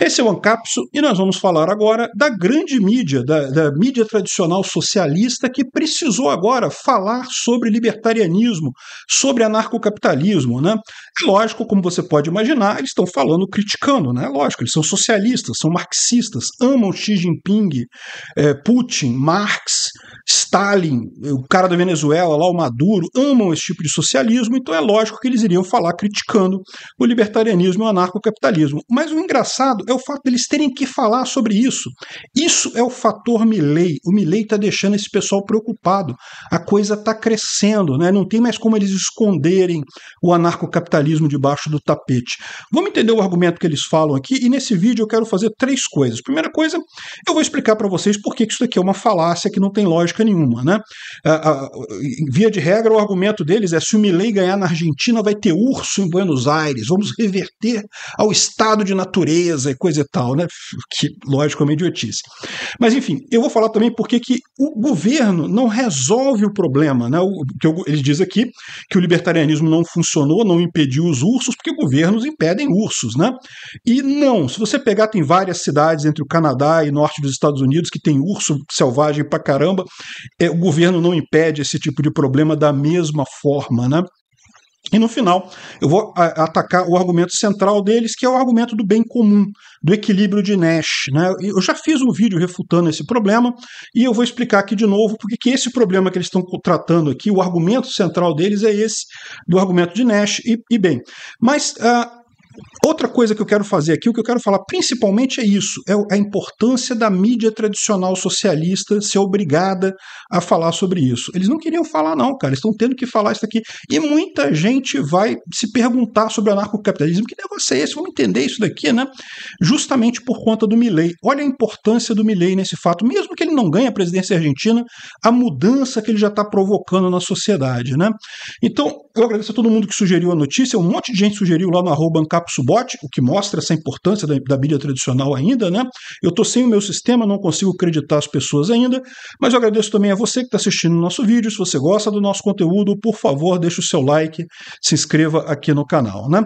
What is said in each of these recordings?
Esse é o Ancapso e nós vamos falar agora da grande mídia, da, da, mídia tradicional socialista que precisou agora falar sobre libertarianismo, sobre anarcocapitalismo. Né? É lógico, como você pode imaginar, eles estão falando, criticando, né? É lógico, eles são socialistas, são marxistas, amam Xi Jinping, é, Putin, Marx, Stalin, o cara da Venezuela, lá o Maduro, amam esse tipo de socialismo, então é lógico que eles iriam falar criticando o libertarianismo e o anarcocapitalismo. Mas o engraçado é o fato deles de terem que falar sobre isso. Isso é o fator Milley. O Milley está deixando esse pessoal preocupado. A coisa está crescendo, né? não tem mais como eles esconderem o anarcocapitalismo debaixo do tapete. Vamos entender o argumento que eles falam aqui, e nesse vídeo eu quero fazer três coisas. Primeira coisa, eu vou explicar para vocês por que isso daqui é uma falácia que não tem lógica lógica nenhuma. Né? Ah, ah, via de regra, o argumento deles é: se o Milley ganhar na Argentina, vai ter urso em Buenos Aires, vamos reverter ao estado de natureza e coisa e tal, né? que lógico é uma idiotice. Mas enfim, eu vou falar também porque que o governo não resolve o problema. Né? O, que eu, ele diz aqui que o libertarianismo não funcionou, não impediu os ursos, porque governos impedem ursos. Né? E não, se você pegar, tem várias cidades entre o Canadá e norte dos Estados Unidos que tem urso selvagem pra caramba, é, o governo não impede esse tipo de problema da mesma forma, né? E no final, eu vou atacar o argumento central deles, que é o argumento do bem comum, do equilíbrio de Nash. Né? Eu já fiz um vídeo refutando esse problema e eu vou explicar aqui de novo porque que esse problema que eles estão tratando aqui, o argumento central deles é esse, do argumento de Nash. E, e bem, mas ah, Outra coisa que eu quero fazer aqui, o que eu quero falar principalmente é isso: é a importância da mídia tradicional socialista ser obrigada a falar sobre isso. Eles não queriam falar, não, cara, eles estão tendo que falar isso aqui. E muita gente vai se perguntar sobre anarcocapitalismo: que negócio é esse? Vamos entender isso daqui, né? Justamente por conta do Milley. Olha a importância do Milley nesse fato, mesmo que ele não ganhe a presidência argentina, a mudança que ele já está provocando na sociedade, né? Então, eu agradeço a todo mundo que sugeriu a notícia, um monte de gente sugeriu lá no arroba Ancap Subote, o que mostra essa importância da, da mídia tradicional ainda, né? Eu estou sem o meu sistema, não consigo acreditar as pessoas ainda, mas eu agradeço também a você que está assistindo o nosso vídeo. Se você gosta do nosso conteúdo, por favor, deixe o seu like, se inscreva aqui no canal, né?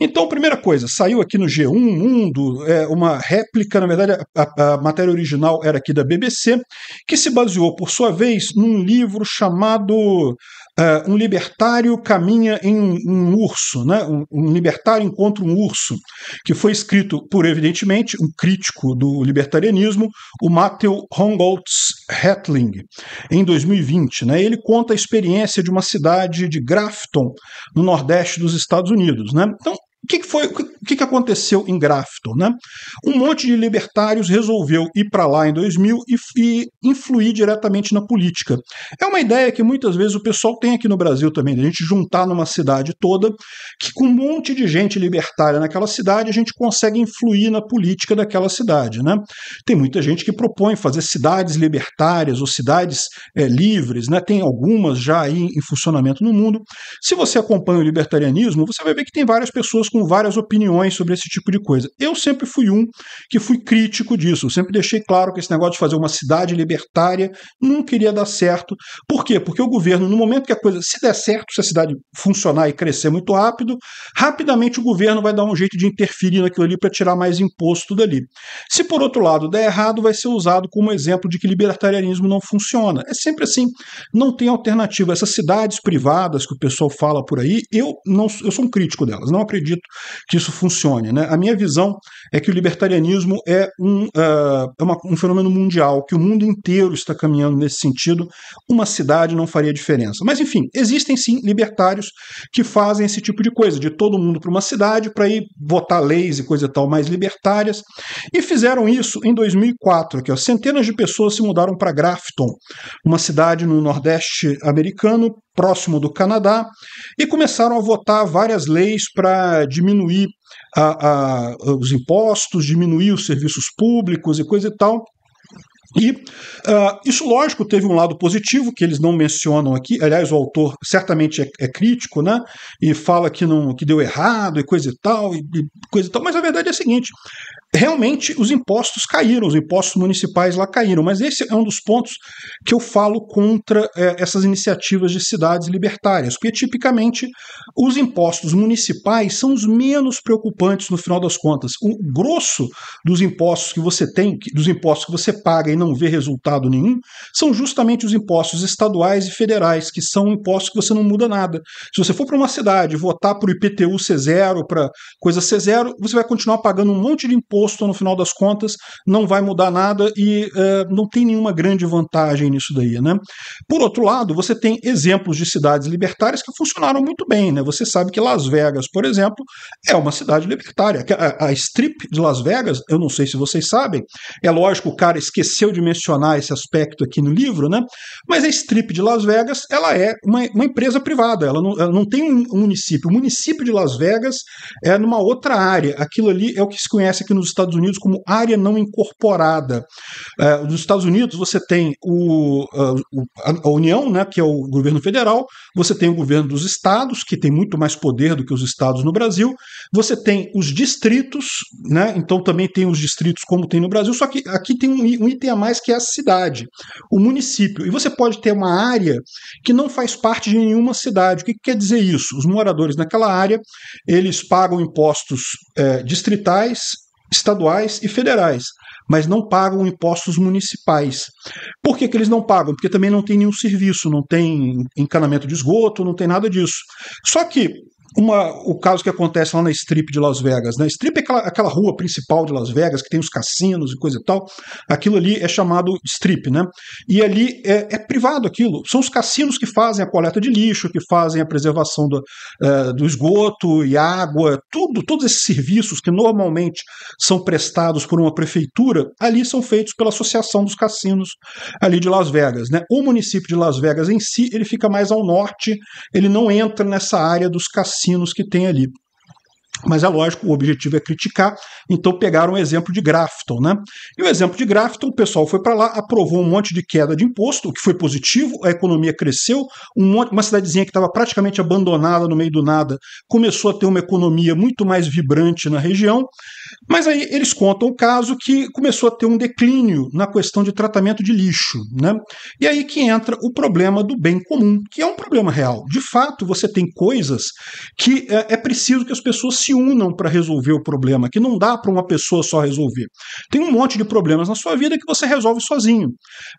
Então, primeira coisa, saiu aqui no G1 Mundo é, uma réplica, na verdade, a, a matéria original era aqui da BBC, que se baseou, por sua vez, num livro chamado Uh, um libertário caminha em um, um urso, né? Um, um, libertário encontra um urso, que foi escrito por, evidentemente, um crítico do libertarianismo, o Matthew Hongoltz Hetling, em 2020. Né? Ele conta a experiência de uma cidade de Grafton, no nordeste dos Estados Unidos. Né? Então, que, que foi, o que, que aconteceu em Grafton, né? Um monte de libertários resolveu ir para lá em 2000 e, e, influir diretamente na política. É uma ideia que muitas vezes o pessoal tem aqui no Brasil também, de a gente juntar numa cidade toda, que com um monte de gente libertária naquela cidade, a gente consegue influir na política daquela cidade, né? Tem muita gente que propõe fazer cidades libertárias ou cidades é, livres, né? Tem algumas já aí em funcionamento no mundo. Se você acompanha o libertarianismo, você vai ver que tem várias pessoas com com várias opiniões sobre esse tipo de coisa. Eu sempre fui um que fui crítico disso, eu sempre deixei claro que esse negócio de fazer uma cidade libertária não queria dar certo. Por quê? Porque o governo, no momento que a coisa se der certo, se a cidade funcionar e crescer muito rápido, rapidamente o governo vai dar um jeito de interferir naquilo ali para tirar mais imposto dali. Se por outro lado der errado, vai ser usado como exemplo de que libertarianismo não funciona. É sempre assim, não tem alternativa. Essas cidades privadas que o pessoal fala por aí, eu não eu sou um crítico delas, não acredito acredito que isso funcione. Né? A minha visão é que o libertarianismo é um, uh, é uma, um fenômeno mundial, que o mundo inteiro está caminhando nesse sentido. Uma cidade não faria diferença. Mas, enfim, existem sim libertários que fazem esse tipo de coisa, de todo mundo para uma cidade, para ir votar leis e coisa e tal mais libertárias. E fizeram isso em 2004, que ó, centenas de pessoas se mudaram para Grafton, uma cidade no Nordeste americano, próximo do Canadá, e começaram a votar várias leis para diminuir a, a, os impostos, diminuir os serviços públicos e coisa e tal. E uh, isso, lógico, teve um lado positivo que eles não mencionam aqui. Aliás, o autor certamente é, é crítico, né? E fala que não que deu errado e coisa e tal, e, e, coisa e tal. Mas a verdade é a seguinte: realmente os impostos caíram, os impostos municipais lá caíram, mas esse é um dos pontos que eu falo contra é, essas iniciativas de cidades libertárias, porque tipicamente os impostos municipais são os menos preocupantes no final das contas. O grosso dos impostos que você tem, dos impostos que você paga e não vê resultado nenhum, são justamente os impostos estaduais e federais, que são impostos que você não muda nada. Se você for para uma cidade votar para o IPTU C0, para coisa C0, você vai continuar pagando um monte de impostos imposto no final das contas, não vai mudar nada e é, não tem nenhuma grande vantagem nisso daí. Né? Por outro lado, você tem exemplos de cidades libertárias que funcionaram muito bem. Né? Você sabe que Las Vegas, por exemplo, é uma cidade libertária. A, a strip de Las Vegas, eu não sei se vocês sabem, é lógico, o cara esqueceu de mencionar esse aspecto aqui no livro, né? mas a strip de Las Vegas ela é uma, uma empresa privada, ela não, ela não tem um município. O município de Las Vegas é numa outra área. Aquilo ali é o que se conhece aqui nos dos Estados Unidos como área não incorporada. É, nos Estados Unidos, você tem o, a, a, União, né, que é o governo federal, você tem o governo dos estados, que tem muito mais poder do que os estados no Brasil, você tem os distritos, né, então também tem os distritos como tem no Brasil, só que aqui tem um, um item a mais que é a cidade, o município. E você pode ter uma área que não faz parte de nenhuma cidade. O que, que quer dizer isso? Os moradores naquela área, eles pagam impostos é, distritais estaduais e federais, mas não pagam impostos municipais. Por que, que eles não pagam? Porque também não tem nenhum serviço, não tem encanamento de esgoto, não tem nada disso. Só que uma, o caso que acontece lá na Strip de Las Vegas. Né? Strip é aquela, aquela, rua principal de Las Vegas, que tem os cassinos e coisa e tal. Aquilo ali é chamado Strip, né? E ali é, é privado aquilo. São os cassinos que fazem a coleta de lixo, que fazem a preservação do, eh, do esgoto e água, tudo, todos esses serviços que normalmente são prestados por uma prefeitura, ali são feitos pela Associação dos Cassinos ali de Las Vegas. Né? O município de Las Vegas em si, ele fica mais ao norte, ele não entra nessa área dos cassinos cassinos que tem ali. Mas é lógico, o objetivo é criticar, então pegaram um exemplo de Grafton, né? E o exemplo de Grafton, o pessoal foi para lá, aprovou um monte de queda de imposto, o que foi positivo, a economia cresceu, um monte, uma cidadezinha que estava praticamente abandonada no meio do nada começou a ter uma economia muito mais vibrante na região. Mas aí eles contam o caso que começou a ter um declínio na questão de tratamento de lixo, né? E aí que entra o problema do bem comum, que é um problema real. De fato, você tem coisas que é, é preciso que as pessoas se se unam para resolver o problema, que não dá para uma pessoa só resolver. Tem um monte de problemas na sua vida que você resolve sozinho.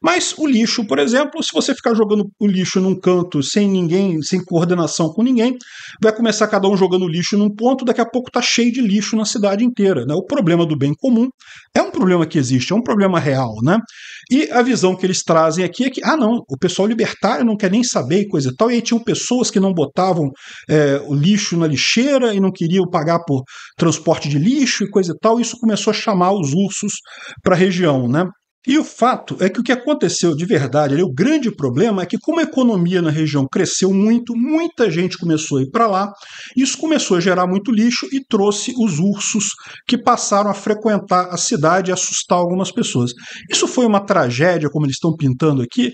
Mas o lixo, por exemplo, se você ficar jogando o lixo num canto sem ninguém, sem coordenação com ninguém, vai começar cada um jogando lixo num ponto, daqui a pouco tá cheio de lixo na cidade inteira. Né? O problema do bem comum é um problema que existe, é um problema real. Né? E a visão que eles trazem aqui é que, ah, não, o pessoal libertário não quer nem saber e coisa e tal, e aí tinham pessoas que não botavam é, o lixo na lixeira e não queriam pagar por transporte de lixo e coisa e tal. isso começou a chamar os ursos para a região, né? E o fato é que o que aconteceu de verdade, ali, o grande problema é que, como a economia na região cresceu muito, muita gente começou a ir para lá, isso começou a gerar muito lixo e trouxe os ursos que passaram a frequentar a cidade e assustar algumas pessoas. Isso foi uma tragédia, como eles estão pintando aqui?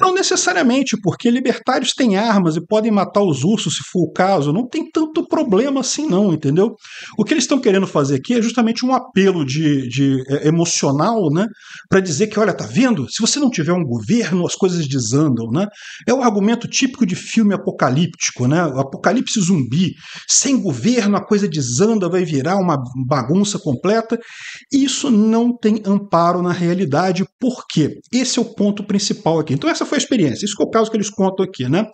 Não necessariamente, porque libertários têm armas e podem matar os ursos se for o caso, não tem tanto problema assim, não, entendeu? O que eles estão querendo fazer aqui é justamente um apelo de, de é, emocional, né? para dizer que, olha, tá vendo? Se você não tiver um governo, as coisas desandam, né? É um argumento típico de filme apocalíptico, né? O apocalipse zumbi. Sem governo, a coisa desanda, vai virar uma bagunça completa. isso não tem amparo na realidade, porque esse é o ponto principal aqui. Então, essa foi a experiência, isso é o caso que eles contam aqui, né?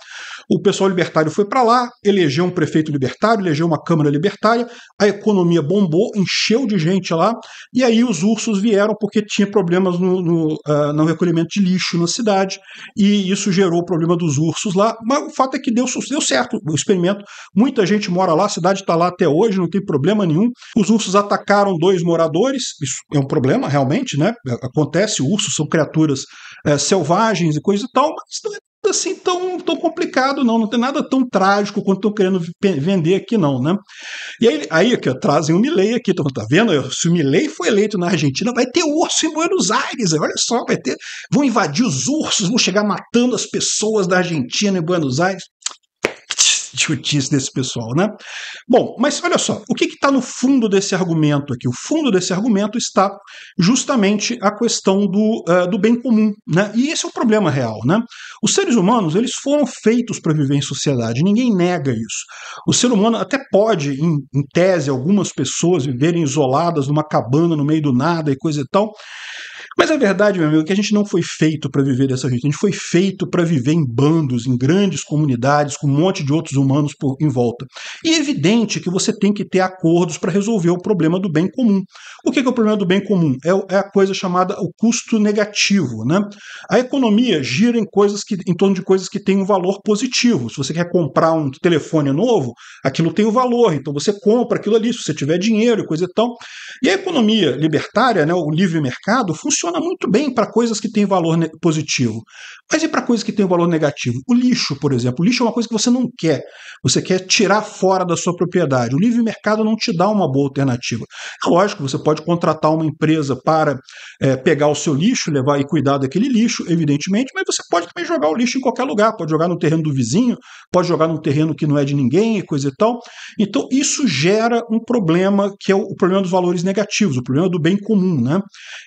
O pessoal libertário foi para lá, elegeu um prefeito libertário, elegeu uma Câmara libertária, a economia bombou, encheu de gente lá, e aí os ursos vieram porque tinha problemas no, no, uh, no recolhimento de lixo na cidade, e isso gerou o problema dos ursos lá. Mas o fato é que deu, deu certo o experimento. Muita gente mora lá, a cidade está lá até hoje, não tem problema nenhum. Os ursos atacaram dois moradores, isso é um problema realmente, né? Acontece, ursos são criaturas é, selvagens e coisa e tal, mas é assim tão, tão complicado, não. Não tem nada tão trágico quanto estão querendo vender aqui, não, né? E aí, aí aqui, ó, trazem o Milley aqui, então, tá vendo? Se o Milley foi eleito na Argentina, vai ter urso em Buenos Aires, olha só, vai ter. Vão invadir os ursos, vão chegar matando as pessoas da Argentina em Buenos Aires idiotice desse pessoal, né? Bom, mas olha só, o que está no fundo desse argumento aqui? O fundo desse argumento está justamente a questão do, uh, do bem comum, né? E esse é o problema real, né? Os seres humanos, eles foram feitos para viver em sociedade, ninguém nega isso. O ser humano até pode, em, em tese, algumas pessoas viverem isoladas numa cabana no meio do nada e coisa e tal, mas é verdade, meu amigo, que a gente não foi feito para viver dessa jeito. A gente foi feito para viver em bandos, em grandes comunidades, com um monte de outros humanos por, em volta. E é evidente que você tem que ter acordos para resolver o problema do bem comum. O que é, que é o problema do bem comum? É, é, a coisa chamada o custo negativo. Né? A economia gira em, coisas que, em torno de coisas que têm um valor positivo. Se você quer comprar um telefone novo, aquilo tem o um valor. Então você compra aquilo ali, se você tiver dinheiro e coisa e tal. E a economia libertária, né, o livre mercado, funciona funciona muito bem para coisas que têm valor positivo. Mas e para coisas que têm um valor negativo? O lixo, por exemplo. O lixo é uma coisa que você não quer. Você quer tirar fora da sua propriedade. O livre mercado não te dá uma boa alternativa. Lógico, você pode contratar uma empresa para é, pegar o seu lixo, levar e cuidar daquele lixo, evidentemente, mas você pode também jogar o lixo em qualquer lugar. Pode jogar no terreno do vizinho, pode jogar num terreno que não é de ninguém e coisa e tal. Então, isso gera um problema que é o problema dos valores negativos, o problema do bem comum. Né?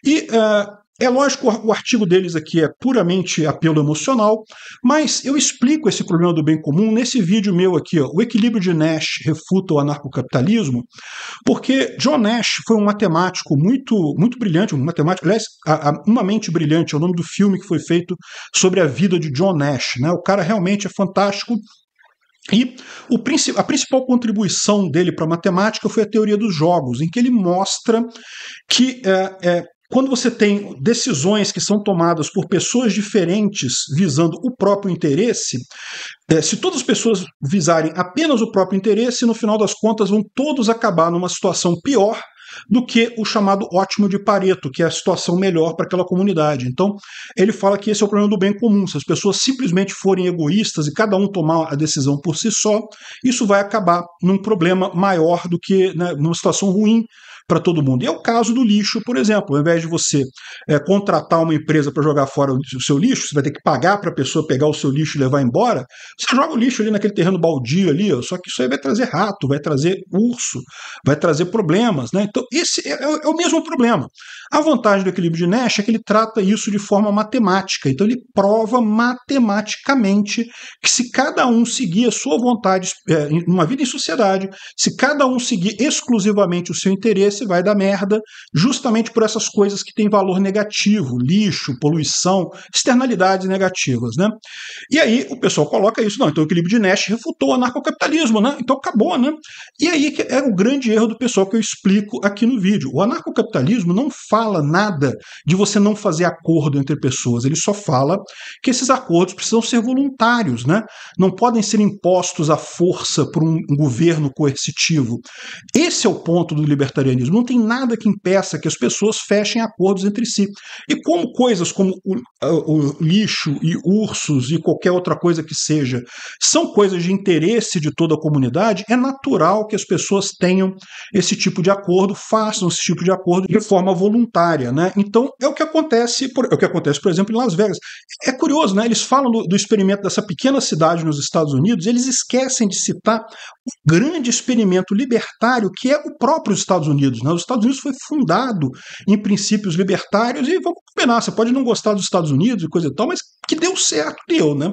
E. Uh, é lógico, o artigo deles aqui é puramente apelo emocional, mas eu explico esse problema do bem comum nesse vídeo meu aqui, ó, O Equilíbrio de Nash Refuta o Anarcocapitalismo, porque John Nash foi um matemático muito, muito brilhante, um matemático, aliás, a, a, Uma Mente Brilhante é o nome do filme que foi feito sobre a vida de John Nash. Né? O cara realmente é fantástico, e a principal contribuição dele para a matemática foi a teoria dos jogos, em que ele mostra que é, é, quando você tem decisões que são tomadas por pessoas diferentes visando o próprio interesse, é, se todas as pessoas visarem apenas o próprio interesse, no final das contas vão todos acabar numa situação pior do que o chamado ótimo de Pareto, que é a situação melhor para aquela comunidade. Então, ele fala que esse é o problema do bem comum. Se as pessoas simplesmente forem egoístas e cada um tomar a decisão por si só, isso vai acabar num problema maior do que né, numa situação ruim para todo mundo. E é o caso do lixo, por exemplo. Ao invés de você é, contratar uma empresa para jogar fora o seu lixo, você vai ter que pagar para a pessoa pegar o seu lixo e levar embora. Você joga o lixo ali naquele terreno baldio ali, ó, só que isso aí vai trazer rato, vai trazer urso, vai trazer problemas. Né? Então, esse é, é o é mesmo problema. A vantagem do equilíbrio de Nash é que ele trata isso de forma matemática. Então, ele prova matematicamente que se cada um seguir a sua vontade, é, numa vida em sociedade, se cada um seguir exclusivamente o seu interesse, se vai dar merda, justamente por essas coisas que têm valor negativo, lixo, poluição, externalidades negativas, né? E aí o pessoal coloca isso, não, então o equilíbrio de Nash refutou o anarcocapitalismo, né? Então acabou, né? E aí que é o grande erro do pessoal que eu explico aqui no vídeo. O anarcocapitalismo não fala nada de você não fazer acordo entre pessoas, ele só fala que esses acordos precisam ser voluntários, né? Não podem ser impostos à força por um governo coercitivo. Esse é o ponto do libertarianismo não tem nada que impeça que as pessoas fechem acordos entre si. E como coisas como o, o, lixo e ursos e qualquer outra coisa que seja são coisas de interesse de toda a comunidade, é natural que as pessoas tenham esse tipo de acordo, façam esse tipo de acordo de forma voluntária. Né? Então é o que acontece, por, é o que acontece, por exemplo, em Las Vegas. É curioso, né? Eles falam do, do experimento dessa pequena cidade nos Estados Unidos, eles esquecem de citar o grande experimento libertário que é o próprio Estados Unidos. Unidos. Né? Os Estados Unidos foi fundado em princípios libertários e vamos combinar, você pode não gostar dos Estados Unidos e coisa e tal, mas que deu certo, deu, né?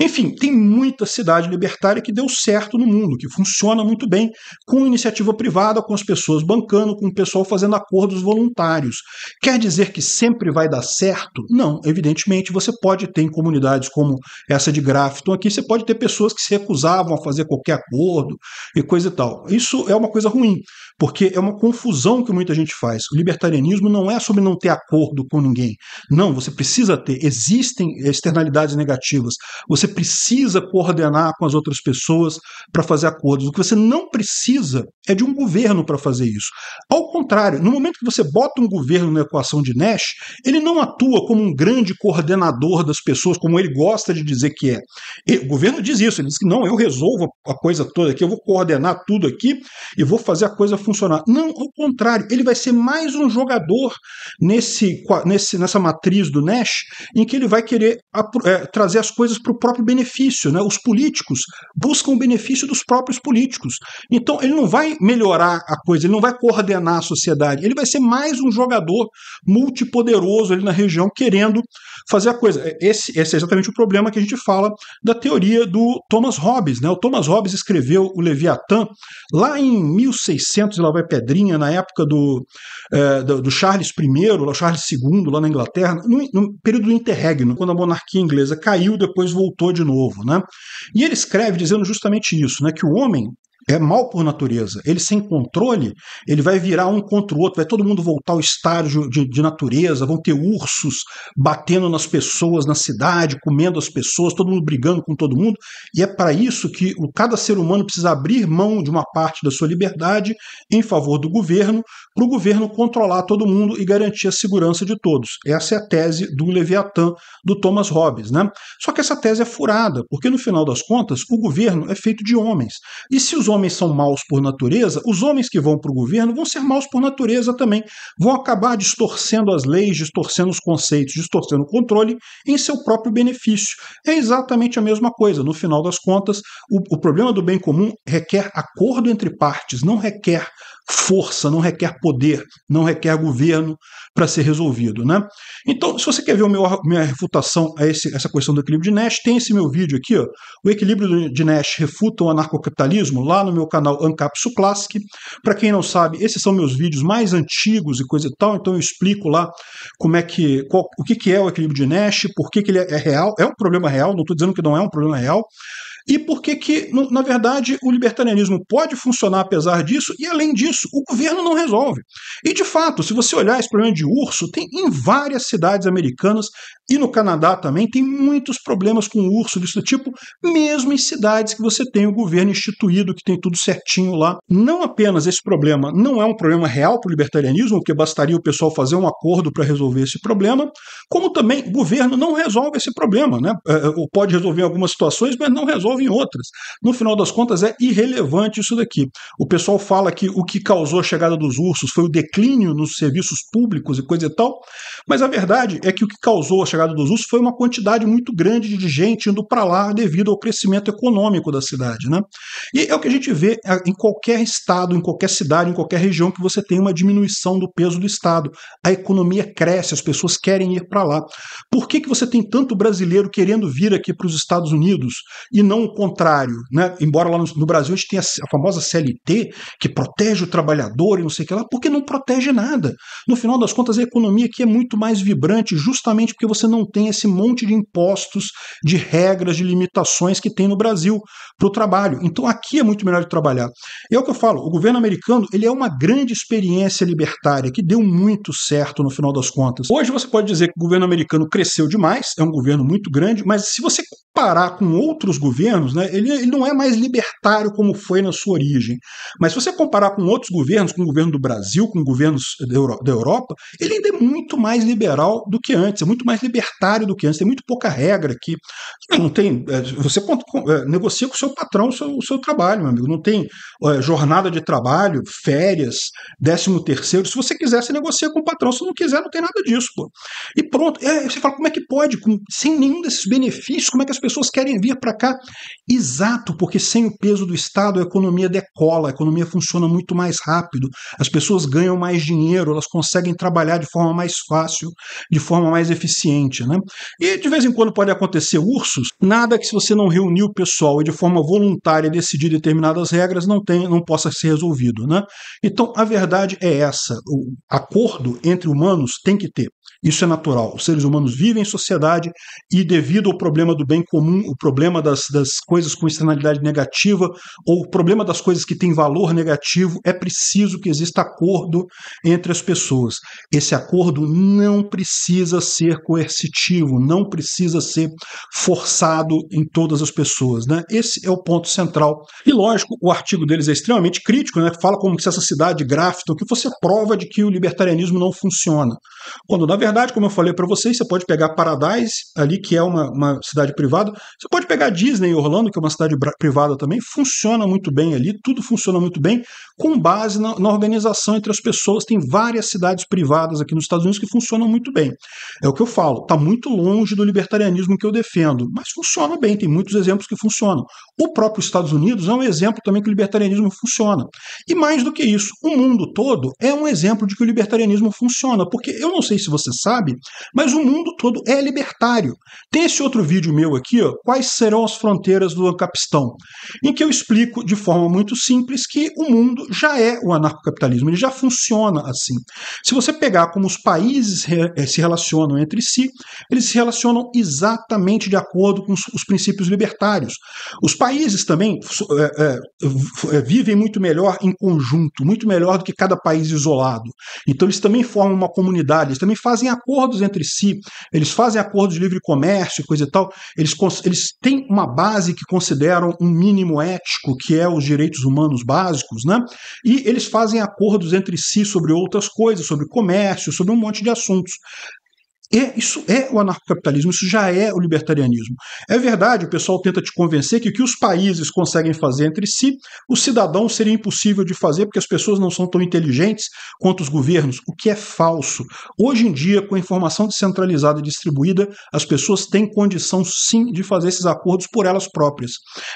Enfim, tem muita cidade libertária que deu certo no mundo, que funciona muito bem com iniciativa privada, com as pessoas bancando, com o pessoal fazendo acordos voluntários. Quer dizer que sempre vai dar certo? Não, evidentemente você pode ter em comunidades como essa de Grafton aqui, você pode ter pessoas que se recusavam a fazer qualquer acordo e coisa e tal. Isso é uma coisa ruim porque é uma confusão que muita gente faz. O libertarianismo não é sobre não ter acordo com ninguém. Não, você precisa ter. Existem externalidades negativas. Você precisa coordenar com as outras pessoas para fazer acordos. O que você não precisa é de um governo para fazer isso. Ao contrário, no momento que você bota um governo na equação de Nash, ele não atua como um grande coordenador das pessoas, como ele gosta de dizer que é. E, o governo diz isso, ele diz que não, eu resolvo a coisa toda aqui, eu vou coordenar tudo aqui e vou fazer a coisa funcionar. Não, ao contrário, ele vai ser mais um jogador nesse, nesse nessa matriz do Nash, em que ele vai querer é, trazer as coisas para o próprio benefício. Né? Os políticos buscam o benefício dos próprios políticos. Então, ele não vai melhorar a coisa, ele não vai coordenar a sociedade, ele vai ser mais um jogador multipoderoso ali na região, querendo fazer a coisa. Esse, esse é exatamente o problema que a gente fala da teoria do Thomas Hobbes. Né? O Thomas Hobbes escreveu o Leviatã lá em 1600, lá vai Pedrinha, na época do, é, do, Charles I, lá, Charles II, lá na Inglaterra, no, no período do interregno, quando a monarquia inglesa caiu, depois voltou de novo. Né? E ele escreve dizendo justamente isso, né? que o homem é mal por natureza. Ele sem controle, ele vai virar um contra o outro, vai todo mundo voltar ao estágio de, de, natureza, vão ter ursos batendo nas pessoas na cidade, comendo as pessoas, todo mundo brigando com todo mundo. E é para isso que o, cada ser humano precisa abrir mão de uma parte da sua liberdade em favor do governo, para o governo controlar todo mundo e garantir a segurança de todos. Essa é a tese do Leviatã do Thomas Hobbes. Né? Só que essa tese é furada, porque no final das contas, o governo é feito de homens. E se os homens são maus por natureza, os homens que vão para o governo vão ser maus por natureza também. Vão acabar distorcendo as leis, distorcendo os conceitos, distorcendo o controle em seu próprio benefício. É exatamente a mesma coisa. No final das contas, o, o problema do bem comum requer acordo entre partes, não requer força, não requer poder, não requer governo para ser resolvido. Né? Então, se você quer ver a minha refutação a esse, essa questão do equilíbrio de Nash, tem esse meu vídeo aqui, ó, o equilíbrio de Nash refuta o anarcocapitalismo, lá no meu canal Ancapsu Classic. Para quem não sabe, esses são meus vídeos mais antigos e coisa e tal, então eu explico lá como é que, qual, o que, que é o equilíbrio de Nash, por que, que ele é real, é um problema real, não estou dizendo que não é um problema real, e por que, que na verdade, o libertarianismo pode funcionar apesar disso, e além disso, o governo não resolve. E de fato, se você olhar esse problema de urso, tem em várias cidades americanas e no Canadá também, tem muitos problemas com urso desse tipo, mesmo em cidades que você tem o governo instituído, que tem tudo certinho lá. Não apenas esse problema não é um problema real para o libertarianismo, porque bastaria o pessoal fazer um acordo para resolver esse problema, como também o governo não resolve esse problema, né? É, é, ou pode resolver em algumas situações, mas não resolve em outras. No final das contas, é irrelevante isso daqui. O pessoal fala que o que causou a chegada dos ursos foi o declínio nos serviços públicos e coisa e tal, mas a verdade é que o que causou a chegada dos ursos foi uma quantidade muito grande de gente indo para lá devido ao crescimento econômico da cidade. Né? E é o que a gente vê é, em qualquer estado, em qualquer cidade, em qualquer região que você tem uma diminuição do peso do Estado. A economia cresce, as pessoas querem ir para lá. Por que, que você tem tanto brasileiro querendo vir aqui para os Estados Unidos e não o contrário. Né? Embora lá no, Brasil a gente tenha a famosa CLT, que protege o trabalhador e não sei o que lá, porque não protege nada. No final das contas, a economia aqui é muito mais vibrante, justamente porque você não tem esse monte de impostos, de regras, de limitações que tem no Brasil para o trabalho. Então aqui é muito melhor de trabalhar. E é o que eu falo, o governo americano ele é uma grande experiência libertária que deu muito certo no final das contas. Hoje você pode dizer que o governo americano cresceu demais, é um governo muito grande, mas se você comparar com outros governos, menos, né? Ele, ele, não é mais libertário como foi na sua origem. Mas se você comparar com outros governos, com o governo do Brasil, com governos da, Euro, da Europa, ele ainda é muito mais liberal do que antes, é muito mais libertário do que antes, tem muito pouca regra aqui. Não tem, é, você é, negocia com o seu patrão o seu, o seu trabalho, meu amigo. Não tem é, jornada de trabalho, férias, décimo terceiro. Se você quiser, você negocia com o patrão. Se não quiser, não tem nada disso, pô. E pronto. É, você fala, como é que pode? Com, sem nenhum desses benefícios, como é que as pessoas querem vir para cá? Exato, porque sem o peso do Estado a economia decola, a economia funciona muito mais rápido, as pessoas ganham mais dinheiro, elas conseguem trabalhar de forma mais fácil, de forma mais eficiente. Né? E de vez em quando pode acontecer ursos, nada que se você não reunir o pessoal e de forma voluntária decidir determinadas regras não, tem, não possa ser resolvido. Né? Então a verdade é essa: o acordo entre humanos tem que ter. Isso é natural. Os seres humanos vivem em sociedade e, devido ao problema do bem comum, o problema das, das coisas com externalidade negativa, ou o problema das coisas que têm valor negativo, é preciso que exista acordo entre as pessoas. Esse acordo não precisa ser coercitivo, não precisa ser forçado em todas as pessoas. Né? Esse é o ponto central. E, lógico, o artigo deles é extremamente crítico, né? fala como se essa cidade gráfica, que você prova de que o libertarianismo não funciona. Quando, na verdade, verdade, como eu falei para vocês, você pode pegar Paradise, ali que é uma, uma cidade privada, você pode pegar Disney Orlando, que é uma cidade privada também, funciona muito bem ali, tudo funciona muito bem, com base na, na organização entre as pessoas. Tem várias cidades privadas aqui nos Estados Unidos que funcionam muito bem. É o que eu falo, está muito longe do libertarianismo que eu defendo, mas funciona bem, tem muitos exemplos que funcionam. O próprio Estados Unidos é um exemplo também que o libertarianismo funciona. E mais do que isso, o mundo todo é um exemplo de que o libertarianismo funciona, porque eu não sei se você sabe, mas o mundo todo é libertário. Tem esse outro vídeo meu aqui, ó, Quais serão as fronteiras do Ancapistão, em que eu explico de forma muito simples que o mundo já é o anarcocapitalismo, ele já funciona assim. Se você pegar como os países eh, se relacionam entre si, eles se relacionam exatamente de acordo com os princípios libertários. Os países também é, é, é, vivem muito melhor em conjunto, muito melhor do que cada país isolado. Então, eles também formam uma comunidade, eles também fazem acordos entre si, eles fazem acordos de livre comércio, coisa e tal. Eles, eles têm uma base que consideram um mínimo ético, que é os direitos humanos básicos, né? E eles fazem acordos entre si sobre outras coisas, sobre comércio, sobre um monte de assuntos. É, isso é o anarcocapitalismo, isso já é o libertarianismo. É verdade, o pessoal tenta te convencer que o que os países conseguem fazer entre si, o cidadão seria impossível de fazer porque as pessoas não são tão inteligentes quanto os governos, o que é falso. Hoje em dia, com a informação descentralizada e distribuída, as pessoas têm condição sim de fazer esses acordos por elas próprias.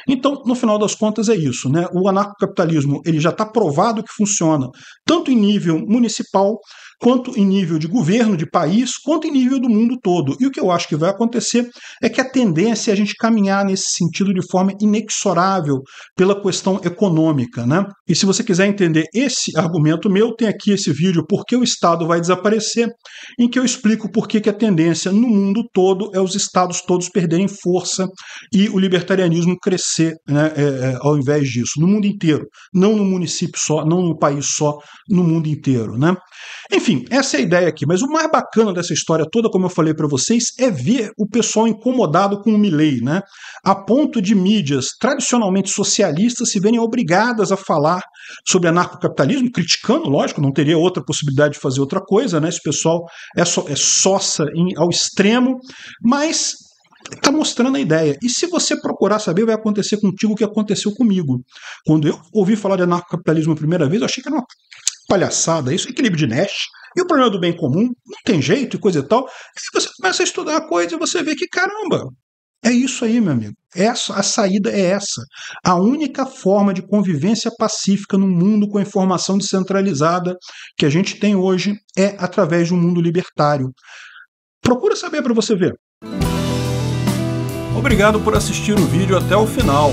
Então, no final das contas, é isso. Né? O anarcocapitalismo ele já está provado que funciona, tanto em nível municipal quanto em nível de governo, de país, quanto em nível do mundo todo. E o que eu acho que vai acontecer é que a tendência é a gente caminhar nesse sentido de forma inexorável pela questão econômica. Né? E se você quiser entender esse argumento meu, tem aqui esse vídeo Por que o Estado vai desaparecer, em que eu explico por que, que a tendência no mundo todo é os Estados todos perderem força e o libertarianismo crescer né, é, é ao invés disso, no mundo inteiro, não no município só, não no país só, no mundo inteiro. Né? Enfim, enfim, essa é a ideia aqui. Mas o mais bacana dessa história toda, como eu falei para vocês, é ver o pessoal incomodado com o Milley, né? A ponto de mídias tradicionalmente socialistas se verem obrigadas a falar sobre anarcocapitalismo, criticando, lógico, não teria outra possibilidade de fazer outra coisa, né? Esse pessoal é, so, é sossa em, ao extremo, mas está mostrando a ideia. E se você procurar saber, vai acontecer contigo o que aconteceu comigo. Quando eu ouvi falar de anarcocapitalismo a primeira vez, eu achei que era uma palhaçada isso, equilíbrio de Nash. E o problema do bem comum, não tem jeito e coisa e tal. E você começa a estudar a coisa e você vê que, caramba, é isso aí, meu amigo. É essa, a saída é essa. A única forma de convivência pacífica no mundo com a informação descentralizada que a gente tem hoje é através de um mundo libertário. Procura saber para você ver. Obrigado por assistir o vídeo até o final.